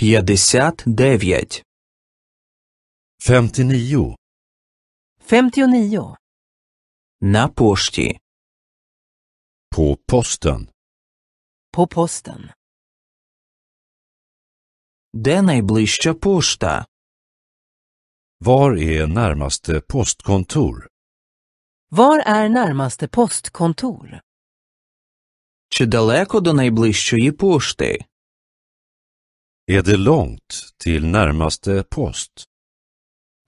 59 59 59 На пошті På posten På posten Де найближча пошта? Var är närmaste postkontor? Var är närmaste postkontor? Чи далеко до найближчої пошти? Är det långt till närmaste post?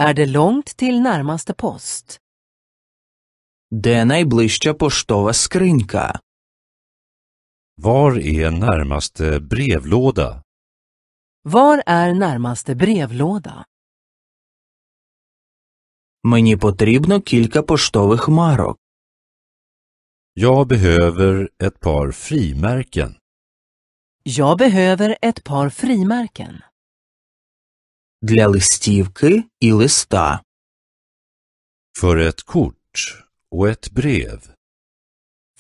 Är det långt till närmaste post? Де найближча поштова скринька? Var är närmaste brevlåda? Var är närmaste brevlåda? Мені потрібно кілька поштових марок. Jag behöver ett par frimärken. Jag behöver ett par frimärken. Для листівки і листа. För ett kort och ett brev.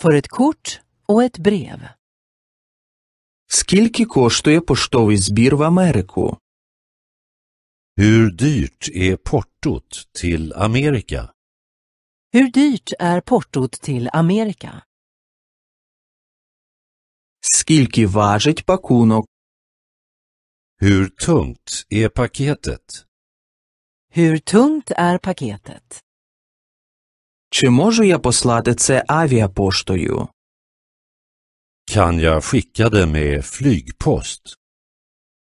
För ett kort och ett brev. Скільки коштує поштовий збір в Америку? Hur dyrt är portot till Amerika? Hur dyrt är portot till Amerika? Скільки важить пакунок? Hur tungt är paketet? Hur tungt är paketet? Чи можу я послати це авіапоштою? Kan jag skicka det med flygpost?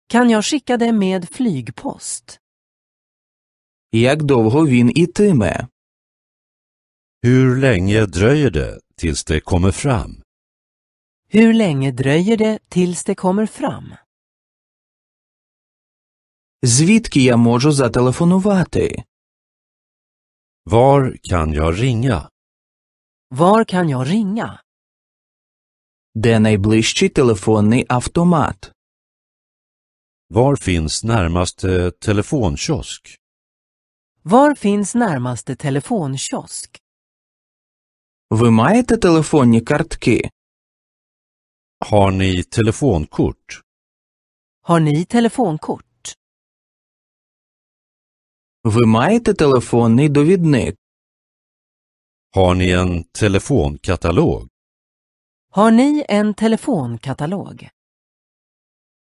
Kan jag skicka det med flygpost? Як довго він ітиме? Hur länge dröjer det tills det kommer fram? Hur länge dröjer det tills det kommer fram? Звідки я можу зателефонувати? Var kan jag ringa? Var kan jag ringa? Den найближчий телефонний автомат? Var finns närmaste telefonkiosk? Var finns närmaste telefonkiosk? Ви маєте телефонні картки? Har ni telefonkort? Har ni telefonkort? Ви маєте телефонний довідник? Har ni en telefonkatalog? Har ni en telefonkatalog?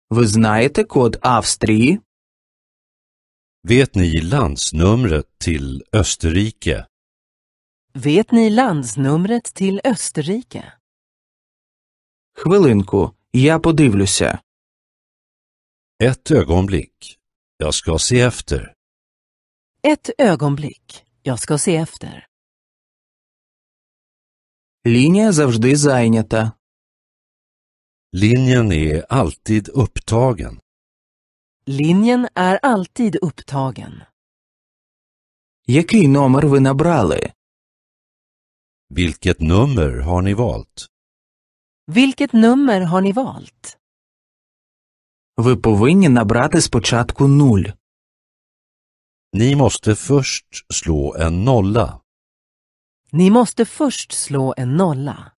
Ви знаєте код Австрії? Vet ni landsnumret till Österrike? Vet ni landsnumret till Österrike? Хвилинку, я подивлюся. Ett ögonblick. Jag ska se efter. Ett ögonblick. Jag ska se efter. Лінія завжди зайнята. Linjen är alltid upptagen. Linjen är alltid upptagen. Який номер ви набрали? Vilket nummer har ni valt? Vilket nummer har ni valt? Ви повинні набрати спочатку нуль. Ni måste först slå en nolla. Ni måste först slå en nolla.